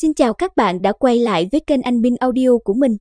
Xin chào các bạn đã quay lại với kênh Anh Bin Audio của mình.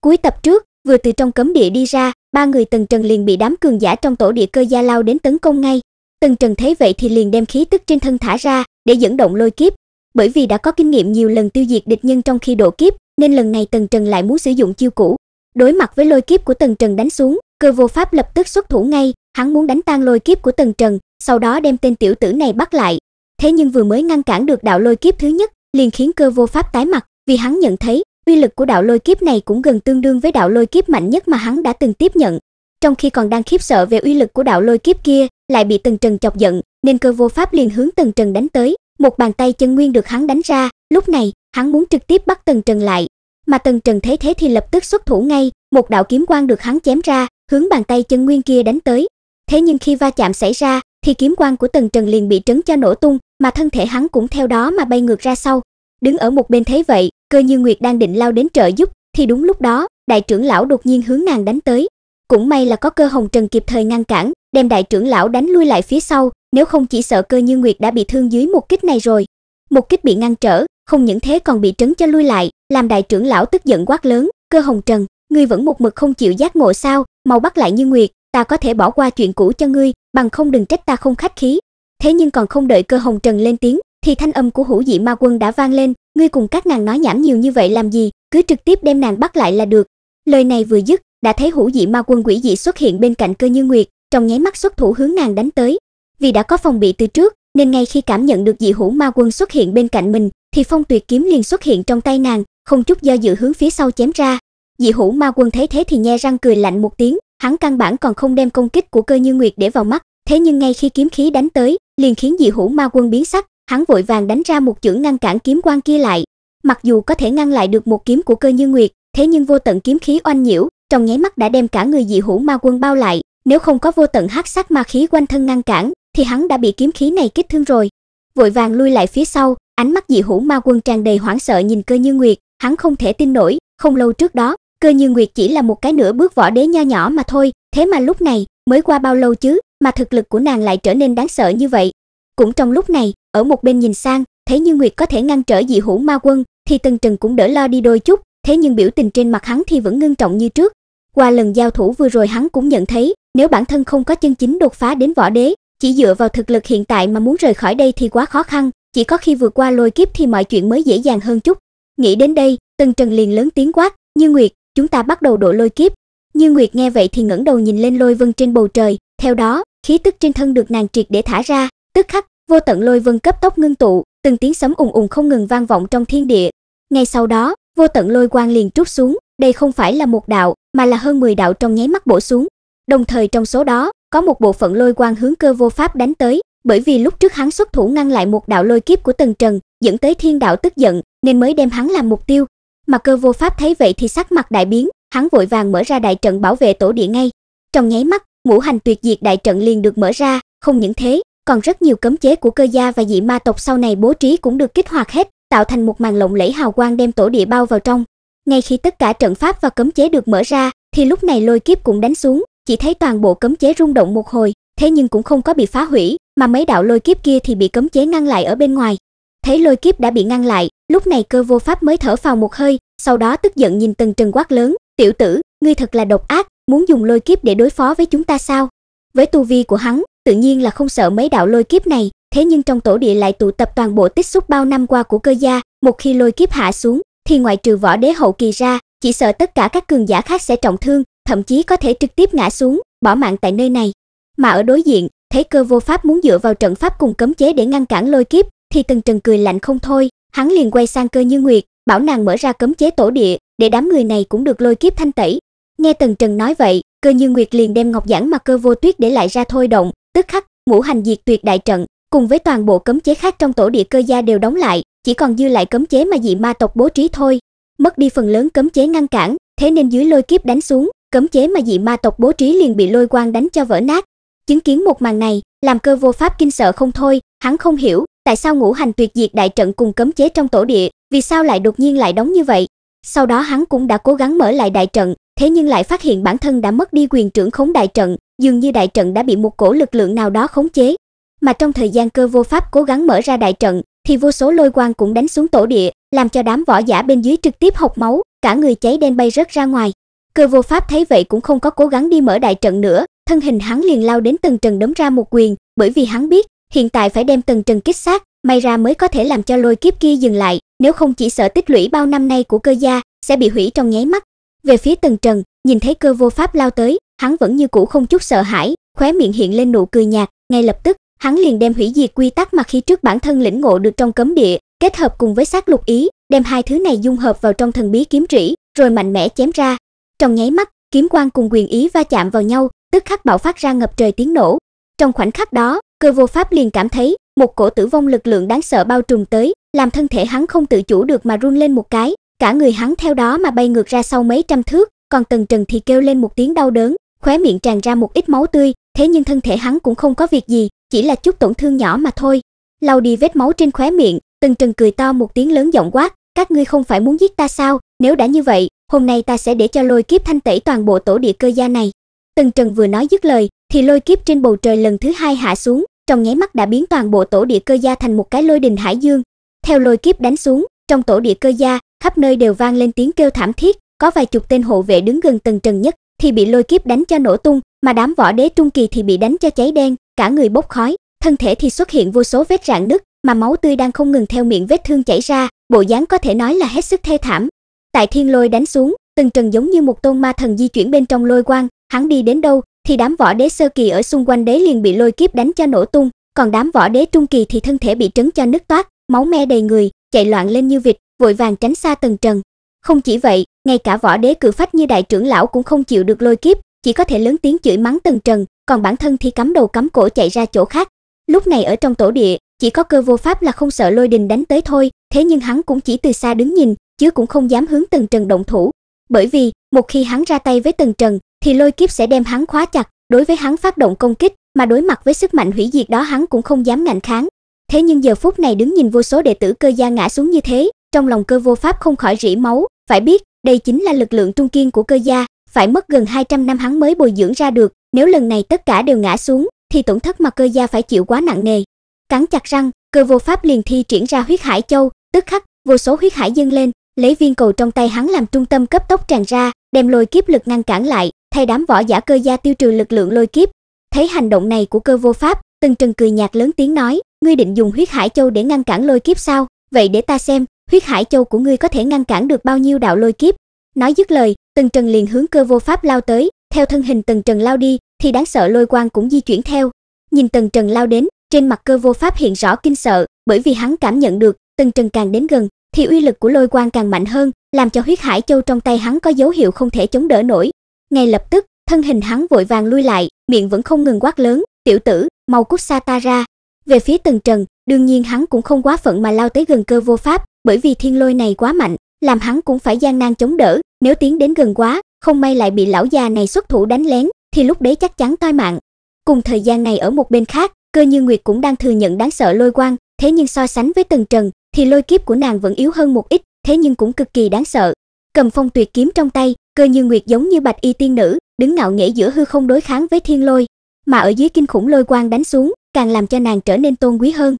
Cuối tập trước, vừa từ trong cấm địa đi ra, ba người Tần Trần liền bị đám cường giả trong tổ địa cơ gia lao đến tấn công ngay. Tần Trần thấy vậy thì liền đem khí tức trên thân thả ra để dẫn động lôi kiếp, bởi vì đã có kinh nghiệm nhiều lần tiêu diệt địch nhân trong khi độ kiếp, nên lần này Tần Trần lại muốn sử dụng chiêu cũ. Đối mặt với lôi kiếp của Tần Trần đánh xuống, Cơ vô pháp lập tức xuất thủ ngay, hắn muốn đánh tan lôi kiếp của Tần Trần, sau đó đem tên tiểu tử này bắt lại. Thế nhưng vừa mới ngăn cản được đạo lôi kiếp thứ nhất, liền khiến cơ vô pháp tái mặt, vì hắn nhận thấy, uy lực của đạo lôi kiếp này cũng gần tương đương với đạo lôi kiếp mạnh nhất mà hắn đã từng tiếp nhận. Trong khi còn đang khiếp sợ về uy lực của đạo lôi kiếp kia, lại bị Tần Trần chọc giận, nên cơ vô pháp liền hướng Tần Trần đánh tới, một bàn tay chân nguyên được hắn đánh ra, lúc này, hắn muốn trực tiếp bắt Tần Trần lại. Mà Tần Trần thấy thế thì lập tức xuất thủ ngay, một đạo kiếm quang được hắn chém ra, hướng bàn tay chân nguyên kia đánh tới. Thế nhưng khi va chạm xảy ra, thì kiếm quan của Tần Trần liền bị trấn cho nổ tung, mà thân thể hắn cũng theo đó mà bay ngược ra sau. Đứng ở một bên thấy vậy, Cơ Như Nguyệt đang định lao đến trợ giúp, thì đúng lúc đó, đại trưởng lão đột nhiên hướng nàng đánh tới. Cũng may là có Cơ Hồng Trần kịp thời ngăn cản, đem đại trưởng lão đánh lui lại phía sau, nếu không chỉ sợ Cơ Như Nguyệt đã bị thương dưới một kích này rồi. Một kích bị ngăn trở, không những thế còn bị trấn cho lui lại, làm đại trưởng lão tức giận quát lớn, "Cơ Hồng Trần, ngươi vẫn một mực không chịu giác ngộ sao, mau bắt lại Như Nguyệt, ta có thể bỏ qua chuyện cũ cho ngươi, bằng không đừng trách ta không khách khí. Thế nhưng còn không đợi Cơ Hồng Trần lên tiếng, thì thanh âm của Hữu Dị Ma Quân đã vang lên, ngươi cùng các nàng nói nhảm nhiều như vậy làm gì, cứ trực tiếp đem nàng bắt lại là được. Lời này vừa dứt, đã thấy Hữu Dị Ma Quân quỷ dị xuất hiện bên cạnh Cơ Như Nguyệt, trong nháy mắt xuất thủ hướng nàng đánh tới. Vì đã có phòng bị từ trước, nên ngay khi cảm nhận được dị hữu ma quân xuất hiện bên cạnh mình, thì phong tuyệt kiếm liền xuất hiện trong tay nàng, không chút do dự hướng phía sau chém ra. Dị hữu ma quân thấy thế thì nhe răng cười lạnh một tiếng, hắn căn bản còn không đem công kích của cơ như nguyệt để vào mắt, thế nhưng ngay khi kiếm khí đánh tới, liền khiến dị hữu ma quân biến sắc, hắn vội vàng đánh ra một chưởng ngăn cản kiếm quan kia lại. Mặc dù có thể ngăn lại được một kiếm của cơ như nguyệt, thế nhưng vô tận kiếm khí oanh nhiễu, trong nháy mắt đã đem cả người dị hữu ma quân bao lại, nếu không có vô tận hắc sắc ma khí quanh thân ngăn cản, thì hắn đã bị kiếm khí này kích thương rồi. Vội vàng lui lại phía sau, ánh mắt dị hữu ma quân tràn đầy hoảng sợ nhìn cơ như nguyệt, hắn không thể tin nổi, không lâu trước đó, cơ như nguyệt chỉ là một cái nửa bước võ đế nho nhỏ mà thôi thế mà lúc này mới qua bao lâu chứ mà thực lực của nàng lại trở nên đáng sợ như vậy cũng trong lúc này ở một bên nhìn sang thấy như nguyệt có thể ngăn trở dị hữu ma quân thì tần Trừng cũng đỡ lo đi đôi chút thế nhưng biểu tình trên mặt hắn thì vẫn ngưng trọng như trước qua lần giao thủ vừa rồi hắn cũng nhận thấy nếu bản thân không có chân chính đột phá đến võ đế chỉ dựa vào thực lực hiện tại mà muốn rời khỏi đây thì quá khó khăn chỉ có khi vượt qua lôi kiếp thì mọi chuyện mới dễ dàng hơn chút nghĩ đến đây tần Trừng liền lớn tiếng quát như nguyệt chúng ta bắt đầu độ lôi kiếp. Như Nguyệt nghe vậy thì ngẩng đầu nhìn lên lôi vân trên bầu trời, theo đó, khí tức trên thân được nàng triệt để thả ra, tức khắc, vô tận lôi vân cấp tốc ngưng tụ, từng tiếng sấm ùng ùng không ngừng vang vọng trong thiên địa. Ngay sau đó, vô tận lôi quang liền trút xuống, đây không phải là một đạo, mà là hơn 10 đạo trong nháy mắt bổ xuống. Đồng thời trong số đó, có một bộ phận lôi quang hướng cơ vô pháp đánh tới, bởi vì lúc trước hắn xuất thủ ngăn lại một đạo lôi kiếp của Tần Trần, dẫn tới thiên đạo tức giận, nên mới đem hắn làm mục tiêu, mà cơ vô pháp thấy vậy thì sắc mặt đại biến, hắn vội vàng mở ra đại trận bảo vệ tổ địa ngay. Trong nháy mắt, ngũ hành tuyệt diệt đại trận liền được mở ra, không những thế, còn rất nhiều cấm chế của cơ gia và dị ma tộc sau này bố trí cũng được kích hoạt hết, tạo thành một màn lộng lẫy hào quang đem tổ địa bao vào trong. Ngay khi tất cả trận pháp và cấm chế được mở ra, thì lúc này lôi kiếp cũng đánh xuống, chỉ thấy toàn bộ cấm chế rung động một hồi, thế nhưng cũng không có bị phá hủy, mà mấy đạo lôi kiếp kia thì bị cấm chế ngăn lại ở bên ngoài. Thấy lôi kiếp đã bị ngăn lại, Lúc này cơ vô pháp mới thở phào một hơi, sau đó tức giận nhìn Tần Trần quát lớn, "Tiểu tử, ngươi thật là độc ác, muốn dùng lôi kiếp để đối phó với chúng ta sao?" Với tu vi của hắn, tự nhiên là không sợ mấy đạo lôi kiếp này, thế nhưng trong tổ địa lại tụ tập toàn bộ tích xúc bao năm qua của cơ gia, một khi lôi kiếp hạ xuống, thì ngoại trừ võ đế hậu kỳ ra, chỉ sợ tất cả các cường giả khác sẽ trọng thương, thậm chí có thể trực tiếp ngã xuống, bỏ mạng tại nơi này. Mà ở đối diện, thấy cơ vô pháp muốn dựa vào trận pháp cùng cấm chế để ngăn cản lôi kiếp, thì Tần Trần cười lạnh không thôi, hắn liền quay sang cơ như nguyệt, bảo nàng mở ra cấm chế tổ địa, để đám người này cũng được lôi kiếp thanh tẩy. Nghe Tần Trần nói vậy, cơ như nguyệt liền đem ngọc giản mà cơ vô tuyết để lại ra thôi động, tức khắc, ngũ hành diệt tuyệt đại trận, cùng với toàn bộ cấm chế khác trong tổ địa cơ gia đều đóng lại, chỉ còn dư lại cấm chế mà dị ma tộc bố trí thôi. Mất đi phần lớn cấm chế ngăn cản, thế nên dưới lôi kiếp đánh xuống, cấm chế mà dị ma tộc bố trí liền bị lôi quang đánh cho vỡ nát. Chứng kiến một màn này, làm cơ vô pháp kinh sợ không thôi, hắn không hiểu, tại sao ngũ hành tuyệt diệt đại trận cùng cấm chế trong tổ địa, vì sao lại đột nhiên lại đóng như vậy? Sau đó hắn cũng đã cố gắng mở lại đại trận, thế nhưng lại phát hiện bản thân đã mất đi quyền trưởng khống đại trận, dường như đại trận đã bị một cổ lực lượng nào đó khống chế. Mà trong thời gian cơ vô pháp cố gắng mở ra đại trận, thì vô số lôi quang cũng đánh xuống tổ địa, làm cho đám võ giả bên dưới trực tiếp hộc máu, cả người cháy đen bay rớt ra ngoài. Cơ vô pháp thấy vậy cũng không có cố gắng đi mở đại trận nữa, thân hình hắn liền lao đến tầng trần đấm ra một quyền, bởi vì hắn biết hiện tại phải đem Tần Trần kích sát, may ra mới có thể làm cho lôi kiếp kia dừng lại, nếu không chỉ sợ tích lũy bao năm nay của cơ gia sẽ bị hủy trong nháy mắt. Về phía Tần Trần, nhìn thấy cơ vô pháp lao tới, hắn vẫn như cũ không chút sợ hãi, khóe miệng hiện lên nụ cười nhạt, ngay lập tức, hắn liền đem hủy diệt quy tắc mà khi trước bản thân lĩnh ngộ được trong cấm địa, kết hợp cùng với sát lục ý, đem hai thứ này dung hợp vào trong thần bí kiếm trĩ, rồi mạnh mẽ chém ra. Trong nháy mắt, kiếm quang cùng quyền ý va chạm vào nhau, tức khắc bạo phát ra ngập trời tiếng nổ. Trong khoảnh khắc đó, Cơ vô pháp liền cảm thấy một cổ tử vong lực lượng đáng sợ bao trùm tới, làm thân thể hắn không tự chủ được mà run lên một cái, cả người hắn theo đó mà bay ngược ra sau mấy trăm thước, còn Tần Trần thì kêu lên một tiếng đau đớn, khóe miệng tràn ra một ít máu tươi, thế nhưng thân thể hắn cũng không có việc gì, chỉ là chút tổn thương nhỏ mà thôi. Lau đi vết máu trên khóe miệng, Tần Trần cười to một tiếng lớn giọng quát, các ngươi không phải muốn giết ta sao, nếu đã như vậy, hôm nay ta sẽ để cho lôi kiếp thanh tẩy toàn bộ tổ địa cơ gia này. Tần Trần vừa nói dứt lời, thì lôi kiếp trên bầu trời lần thứ hai hạ xuống, trong nháy mắt đã biến toàn bộ tổ địa cơ gia thành một cái lôi đình hải dương. Theo lôi kiếp đánh xuống, trong tổ địa cơ gia, khắp nơi đều vang lên tiếng kêu thảm thiết, có vài chục tên hộ vệ đứng gần tầng trần nhất thì bị lôi kiếp đánh cho nổ tung, mà đám võ đế trung kỳ thì bị đánh cho cháy đen, cả người bốc khói, thân thể thì xuất hiện vô số vết rạn nứt, mà máu tươi đang không ngừng theo miệng vết thương chảy ra, bộ dáng có thể nói là hết sức thê thảm. Tại thiên lôi đánh xuống, Tần Trần giống như một tôn ma thần di chuyển bên trong lôi quang, hắn đi đến đâu thì đám võ đế sơ kỳ ở xung quanh đế liền bị lôi kiếp đánh cho nổ tung, còn đám võ đế trung kỳ thì thân thể bị trấn cho nứt toát, máu me đầy người, chạy loạn lên như vịt, vội vàng tránh xa tầng trần. Không chỉ vậy, ngay cả võ đế cử phách như đại trưởng lão cũng không chịu được lôi kiếp, chỉ có thể lớn tiếng chửi mắng tầng trần, còn bản thân thì cắm đầu cắm cổ chạy ra chỗ khác. Lúc này ở trong tổ địa, chỉ có cơ vô pháp là không sợ lôi đình đánh tới thôi, thế nhưng hắn cũng chỉ từ xa đứng nhìn, chứ cũng không dám hướng tầng trần động thủ, bởi vì một khi hắn ra tay với tầng trần thì lôi kiếp sẽ đem hắn khóa chặt, đối với hắn phát động công kích, mà đối mặt với sức mạnh hủy diệt đó hắn cũng không dám ngạnh kháng. Thế nhưng giờ phút này đứng nhìn vô số đệ tử cơ gia ngã xuống như thế, trong lòng cơ vô pháp không khỏi rỉ máu, phải biết, đây chính là lực lượng trung kiên của cơ gia, phải mất gần 200 năm hắn mới bồi dưỡng ra được, nếu lần này tất cả đều ngã xuống, thì tổn thất mà cơ gia phải chịu quá nặng nề. Cắn chặt răng, cơ vô pháp liền thi triển ra huyết hải châu, tức khắc, vô số huyết hải dâng lên, lấy viên cầu trong tay hắn làm trung tâm cấp tốc tràn ra, đem lôi kiếp lực ngăn cản lại, Thay đám võ giả cơ gia tiêu trừ lực lượng lôi kiếp. Thấy hành động này của cơ vô pháp, Tần Trần cười nhạt lớn tiếng nói, ngươi định dùng huyết hải châu để ngăn cản lôi kiếp sao? Vậy để ta xem, huyết hải châu của ngươi có thể ngăn cản được bao nhiêu đạo lôi kiếp. Nói dứt lời, Tần Trần liền hướng cơ vô pháp lao tới, theo thân hình Tần Trần lao đi, thì đáng sợ lôi quang cũng di chuyển theo. Nhìn Tần Trần lao đến, trên mặt cơ vô pháp hiện rõ kinh sợ, bởi vì hắn cảm nhận được, Tần Trần càng đến gần, thì uy lực của lôi quang càng mạnh hơn, làm cho huyết hải châu trong tay hắn có dấu hiệu không thể chống đỡ nổi, ngay lập tức, thân hình hắn vội vàng lui lại, miệng vẫn không ngừng quát lớn, "Tiểu tử, mau cút xa ta ra." Về phía Tần Trần, đương nhiên hắn cũng không quá phận mà lao tới gần cơ vô pháp, bởi vì thiên lôi này quá mạnh, làm hắn cũng phải gian nan chống đỡ, nếu tiến đến gần quá, không may lại bị lão già này xuất thủ đánh lén, thì lúc đấy chắc chắn toi mạng. Cùng thời gian này ở một bên khác, Cơ Như Nguyệt cũng đang thừa nhận đáng sợ lôi quang, thế nhưng so sánh với Tần Trần, thì lôi kiếp của nàng vẫn yếu hơn một ít, thế nhưng cũng cực kỳ đáng sợ. Cầm phong tuyệt kiếm trong tay, Cơ Như Nguyệt giống như bạch y tiên nữ, đứng ngạo nghễ giữa hư không đối kháng với thiên lôi, mà ở dưới kinh khủng lôi quang đánh xuống, càng làm cho nàng trở nên tôn quý hơn.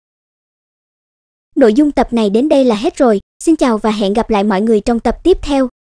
Nội dung tập này đến đây là hết rồi, xin chào và hẹn gặp lại mọi người trong tập tiếp theo.